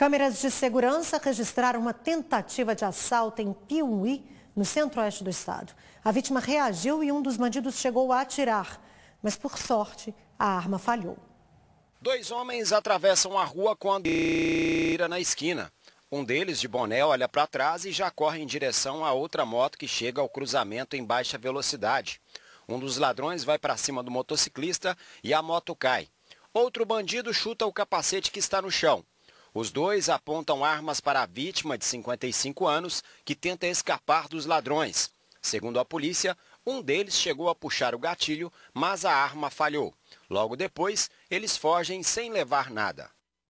Câmeras de segurança registraram uma tentativa de assalto em Piumhi, no centro-oeste do estado. A vítima reagiu e um dos bandidos chegou a atirar, mas por sorte a arma falhou. Dois homens atravessam a rua quando ira na esquina. Um deles, de boné, olha para trás e já corre em direção a outra moto que chega ao cruzamento em baixa velocidade. Um dos ladrões vai para cima do motociclista e a moto cai. Outro bandido chuta o capacete que está no chão. Os dois apontam armas para a vítima de 55 anos que tenta escapar dos ladrões. Segundo a polícia, um deles chegou a puxar o gatilho, mas a arma falhou. Logo depois, eles fogem sem levar nada.